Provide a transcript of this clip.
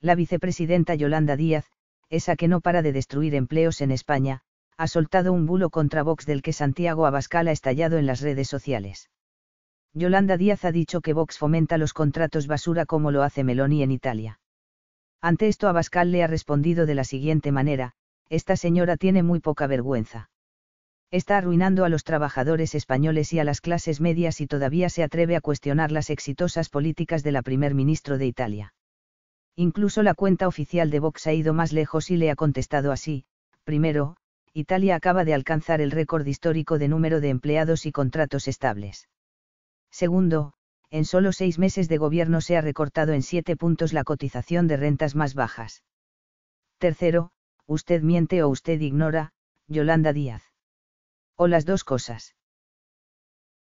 la vicepresidenta Yolanda Díaz, esa que no para de destruir empleos en España, ha soltado un bulo contra Vox del que Santiago Abascal ha estallado en las redes sociales. Yolanda Díaz ha dicho que Vox fomenta los contratos basura como lo hace Meloni en Italia. Ante esto Abascal le ha respondido de la siguiente manera, esta señora tiene muy poca vergüenza. Está arruinando a los trabajadores españoles y a las clases medias y todavía se atreve a cuestionar las exitosas políticas de la primer ministro de Italia. Incluso la cuenta oficial de Vox ha ido más lejos y le ha contestado así, primero, Italia acaba de alcanzar el récord histórico de número de empleados y contratos estables. Segundo, en solo seis meses de gobierno se ha recortado en siete puntos la cotización de rentas más bajas. Tercero, usted miente o usted ignora, Yolanda Díaz. O las dos cosas.